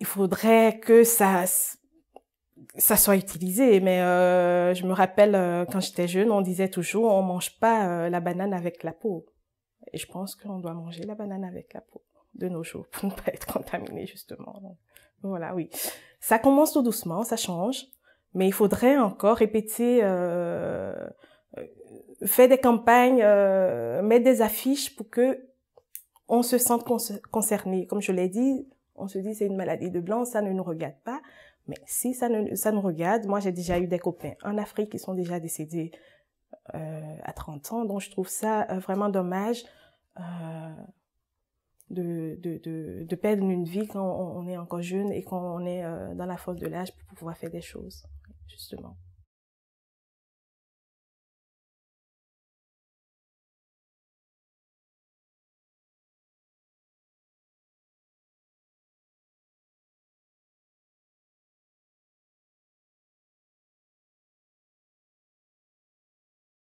il faudrait que ça ça soit utilisé. Mais euh, je me rappelle euh, quand j'étais jeune, on disait toujours on mange pas euh, la banane avec la peau. Et je pense qu'on doit manger la banane avec la peau de nos jours pour ne pas être contaminé justement. voilà, oui. Ça commence tout doucement, ça change, mais il faudrait encore répéter. Euh, faire des campagnes, mettre des affiches pour que on se sente concerné. Comme je l'ai dit, on se dit c'est une maladie de blanc, ça ne nous regarde pas. Mais si ça, ça nous regarde, moi j'ai déjà eu des copains en Afrique qui sont déjà décédés euh, à 30 ans, donc je trouve ça euh, vraiment dommage euh, de, de, de, perdre une vie quand on, est encore jeune et quand on est dans la force de l'âge pour pouvoir faire des choses, justement.